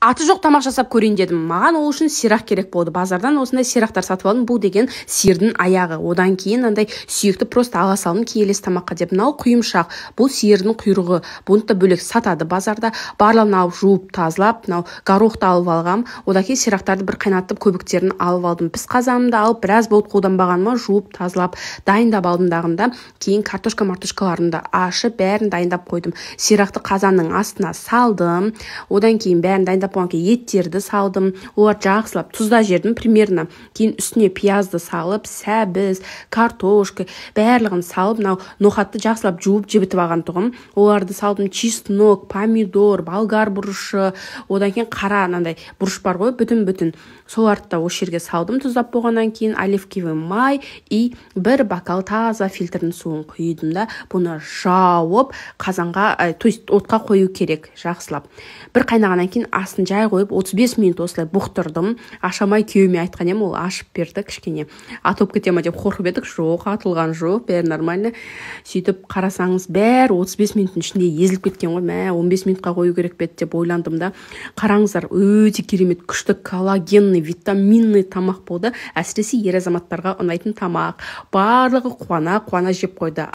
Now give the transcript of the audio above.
аты жоқ тамақ жасап көрейін дедім маған ол үшін сирақ керек болды базардан осындай сирақтар сатып алдым бұл деген сиырдың аяғы одан кейін андай сүйекті просто ала салдым келесі тамаққа деп мынау құйымшақ бұл сиырдың құйрығы бұны да бөлек сатады базарда барлығын алып жуып тазалап мынау горохты алып алғам одан кейін сирақтарды бір қайнатып көбіктерін алып алдым піс қазанымды алып біраз болды қолданбағаныма жуып тазалап дайындап алдым дағында кейін картошка мартошкаларымды ашып бәрін дайындап қойдым сирақты қазанның астына салдым одан кейін бәрін дайындап еттерді салдым олар жақсылап тұзда жердім примерно кейін үстіне пиязды салып сәбіз картошка барлығын салып мынау ноқатты жақсылап жуып жібітіп алған тұғым оларды салдым чеснок помидор болгар бұрышы одан кейін қара анандай бұрыш бар ғой бүтін бүтін соларды да осы жерге салдым тұздап болғаннан кейін оливковый май и бір бокал таза фильтрдің суын құйдым да бұны жауып қазанға то есть отқа қою керек жақсылап бір қайнағаннан кейін астын жай қойып 35 минут осылай бұқтырдым ашамай күйеуіме айтқан едім ол ашып берді кішкене атылып кете ма деп қорқып едік жоқ атылған жоқ бәрі нормально сөйтіп қарасаңыз бәрі 35 минуттың ішінде езіліп кеткен ғой мә 15 минутқа қою керек пе деп ойландым да қараңыздар өте керемет күшті коллагенный витаминный тамақ болды әсіресе ер азаматтарға ұнайтын тамақ барлығы қуана қуана жеп қойды